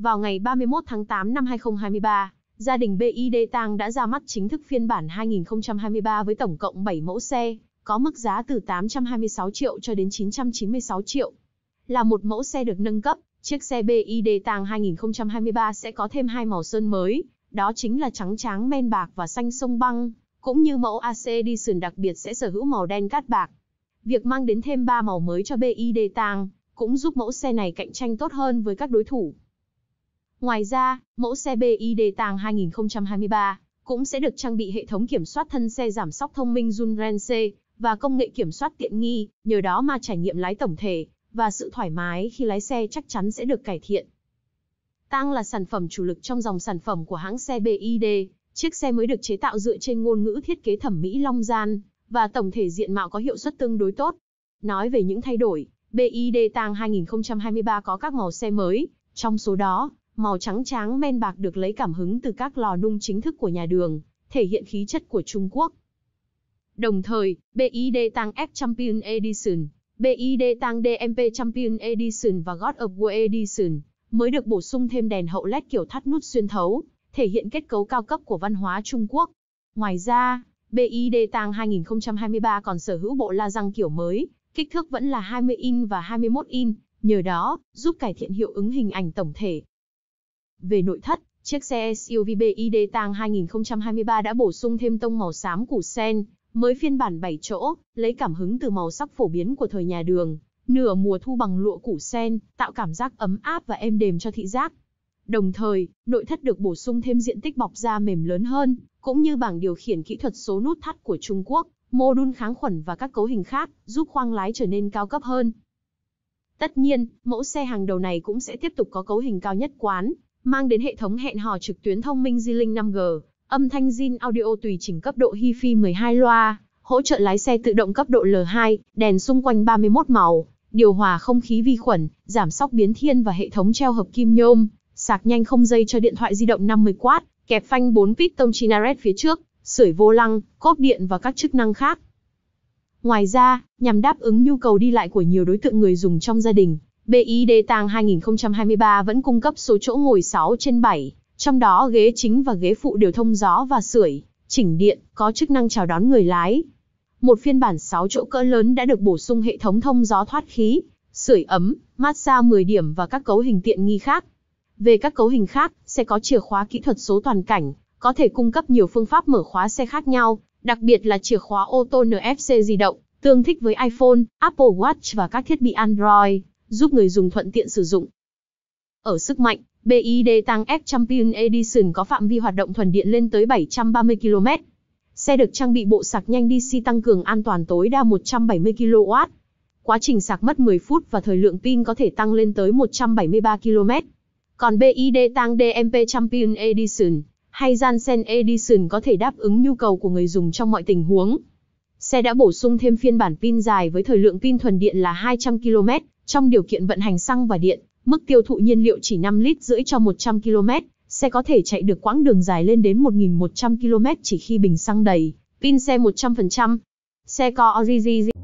Vào ngày 31 tháng 8 năm 2023, gia đình BID Tang đã ra mắt chính thức phiên bản 2023 với tổng cộng 7 mẫu xe, có mức giá từ 826 triệu cho đến 996 triệu. Là một mẫu xe được nâng cấp, chiếc xe BID Tang 2023 sẽ có thêm hai màu sơn mới, đó chính là trắng tráng men bạc và xanh sông băng, cũng như mẫu AC Edition đặc biệt sẽ sở hữu màu đen cát bạc. Việc mang đến thêm 3 màu mới cho BID Tang cũng giúp mẫu xe này cạnh tranh tốt hơn với các đối thủ. Ngoài ra, mẫu xe BID tàng 2023 cũng sẽ được trang bị hệ thống kiểm soát thân xe giảm sóc thông minh Junrense và công nghệ kiểm soát tiện nghi, nhờ đó mà trải nghiệm lái tổng thể và sự thoải mái khi lái xe chắc chắn sẽ được cải thiện. Tang là sản phẩm chủ lực trong dòng sản phẩm của hãng xe BID, chiếc xe mới được chế tạo dựa trên ngôn ngữ thiết kế thẩm mỹ long gian và tổng thể diện mạo có hiệu suất tương đối tốt. Nói về những thay đổi, BID Tang 2023 có các màu xe mới, trong số đó, Màu trắng tráng men bạc được lấy cảm hứng từ các lò nung chính thức của nhà đường, thể hiện khí chất của Trung Quốc. Đồng thời, BID tăng F Champion Edition, BID tăng DMP Champion Edition và God of War Edition mới được bổ sung thêm đèn hậu LED kiểu thắt nút xuyên thấu, thể hiện kết cấu cao cấp của văn hóa Trung Quốc. Ngoài ra, BID Tang 2023 còn sở hữu bộ la răng kiểu mới, kích thước vẫn là 20 in và 21 in, nhờ đó giúp cải thiện hiệu ứng hình ảnh tổng thể. Về nội thất, chiếc xe SUV BID Tang 2023 đã bổ sung thêm tông màu xám củ sen, mới phiên bản 7 chỗ, lấy cảm hứng từ màu sắc phổ biến của thời nhà đường, nửa mùa thu bằng lụa củ sen, tạo cảm giác ấm áp và êm đềm cho thị giác. Đồng thời, nội thất được bổ sung thêm diện tích bọc da mềm lớn hơn, cũng như bảng điều khiển kỹ thuật số nút thắt của Trung Quốc, mô đun kháng khuẩn và các cấu hình khác, giúp khoang lái trở nên cao cấp hơn. Tất nhiên, mẫu xe hàng đầu này cũng sẽ tiếp tục có cấu hình cao nhất quán, mang đến hệ thống hẹn hò trực tuyến thông minh Zilink 5G, âm thanh Zin Audio tùy chỉnh cấp độ HiFi 12 loa, hỗ trợ lái xe tự động cấp độ L2, đèn xung quanh 31 màu, điều hòa không khí vi khuẩn, giảm sóc biến thiên và hệ thống treo hợp kim nhôm, sạc nhanh không dây cho điện thoại di động 50W, kẹp phanh 4 piston Chinaret phía trước, sưởi vô lăng, cốp điện và các chức năng khác. Ngoài ra, nhằm đáp ứng nhu cầu đi lại của nhiều đối tượng người dùng trong gia đình, BID Tàng 2023 vẫn cung cấp số chỗ ngồi 6 trên 7, trong đó ghế chính và ghế phụ đều thông gió và sưởi, chỉnh điện, có chức năng chào đón người lái. Một phiên bản 6 chỗ cỡ lớn đã được bổ sung hệ thống thông gió thoát khí, sưởi ấm, massage 10 điểm và các cấu hình tiện nghi khác. Về các cấu hình khác, sẽ có chìa khóa kỹ thuật số toàn cảnh, có thể cung cấp nhiều phương pháp mở khóa xe khác nhau, đặc biệt là chìa khóa ô tô NFC di động, tương thích với iPhone, Apple Watch và các thiết bị Android giúp người dùng thuận tiện sử dụng. Ở sức mạnh, BID tăng F Champion Edition có phạm vi hoạt động thuần điện lên tới 730 km. Xe được trang bị bộ sạc nhanh DC tăng cường an toàn tối đa 170 kW. Quá trình sạc mất 10 phút và thời lượng pin có thể tăng lên tới 173 km. Còn BID tăng DMP Champion Edition hay Jansen Edition có thể đáp ứng nhu cầu của người dùng trong mọi tình huống. Xe đã bổ sung thêm phiên bản pin dài với thời lượng pin thuần điện là 200 km trong điều kiện vận hành xăng và điện, mức tiêu thụ nhiên liệu chỉ 5 lít rưỡi cho 100 km, xe có thể chạy được quãng đường dài lên đến 1.100 km chỉ khi bình xăng đầy, pin xe 100%. Xe có Origin